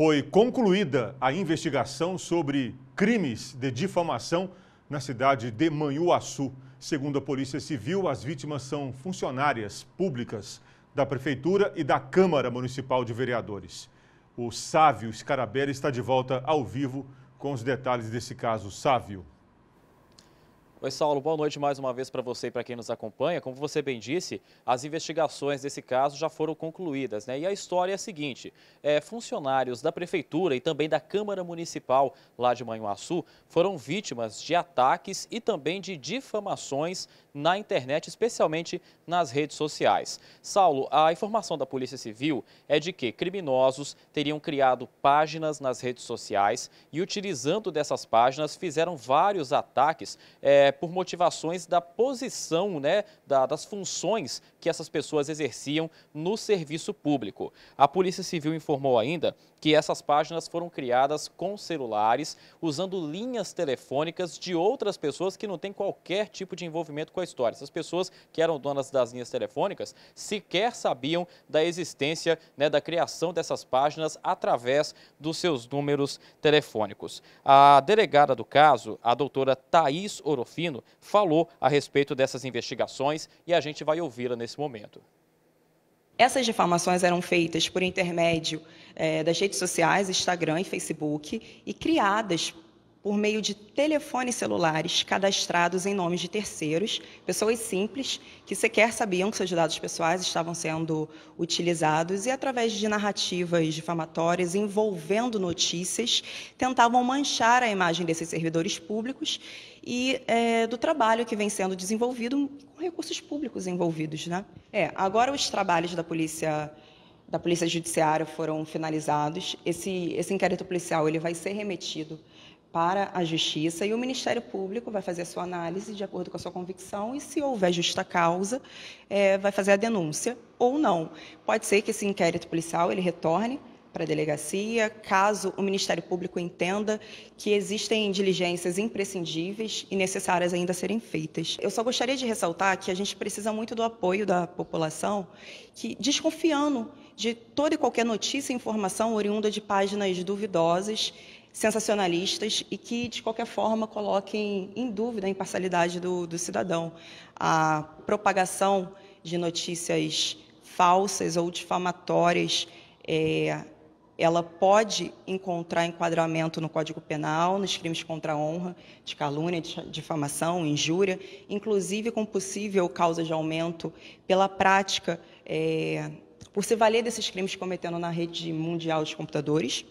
foi concluída a investigação sobre crimes de difamação na cidade de Manhuaçu. Segundo a Polícia Civil, as vítimas são funcionárias públicas da Prefeitura e da Câmara Municipal de Vereadores. O Sávio Scarabelli está de volta ao vivo com os detalhes desse caso. Sávio. Oi, Saulo, boa noite mais uma vez para você e para quem nos acompanha. Como você bem disse, as investigações desse caso já foram concluídas, né? E a história é a seguinte: é, funcionários da Prefeitura e também da Câmara Municipal lá de Manhuaçu foram vítimas de ataques e também de difamações na internet, especialmente nas redes sociais. Saulo, a informação da Polícia Civil é de que criminosos teriam criado páginas nas redes sociais e, utilizando dessas páginas, fizeram vários ataques é, por motivações da posição, né, da, das funções que essas pessoas exerciam no serviço público. A Polícia Civil informou ainda que essas páginas foram criadas com celulares, usando linhas telefônicas de outras pessoas que não têm qualquer tipo de envolvimento com com a história. Essas pessoas que eram donas das linhas telefônicas sequer sabiam da existência, né, da criação dessas páginas através dos seus números telefônicos. A delegada do caso, a doutora Thaís Orofino, falou a respeito dessas investigações e a gente vai ouvi-la nesse momento. Essas difamações eram feitas por intermédio é, das redes sociais, Instagram e Facebook, e criadas por meio de telefones celulares cadastrados em nomes de terceiros, pessoas simples que sequer sabiam que seus dados pessoais estavam sendo utilizados e através de narrativas difamatórias envolvendo notícias tentavam manchar a imagem desses servidores públicos e é, do trabalho que vem sendo desenvolvido com recursos públicos envolvidos, né? É, agora os trabalhos da polícia da polícia judiciária foram finalizados. Esse esse inquérito policial ele vai ser remetido para a justiça e o Ministério Público vai fazer a sua análise de acordo com a sua convicção e, se houver justa causa, é, vai fazer a denúncia ou não. Pode ser que esse inquérito policial ele retorne para a delegacia, caso o Ministério Público entenda que existem diligências imprescindíveis e necessárias ainda a serem feitas. Eu só gostaria de ressaltar que a gente precisa muito do apoio da população, que desconfiando de toda e qualquer notícia e informação oriunda de páginas duvidosas sensacionalistas e que, de qualquer forma, coloquem em dúvida a imparcialidade do, do cidadão. A propagação de notícias falsas ou difamatórias, é, ela pode encontrar enquadramento no Código Penal, nos crimes contra a honra, de calúnia, de difamação, injúria, inclusive com possível causa de aumento pela prática, é, por se valer desses crimes cometendo na rede mundial de computadores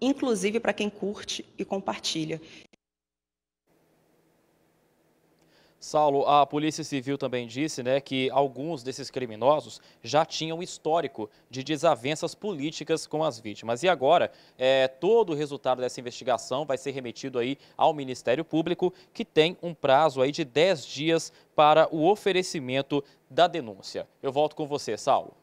inclusive para quem curte e compartilha. Saulo, a Polícia Civil também disse né, que alguns desses criminosos já tinham histórico de desavenças políticas com as vítimas. E agora, é, todo o resultado dessa investigação vai ser remetido aí ao Ministério Público, que tem um prazo aí de 10 dias para o oferecimento da denúncia. Eu volto com você, Saulo.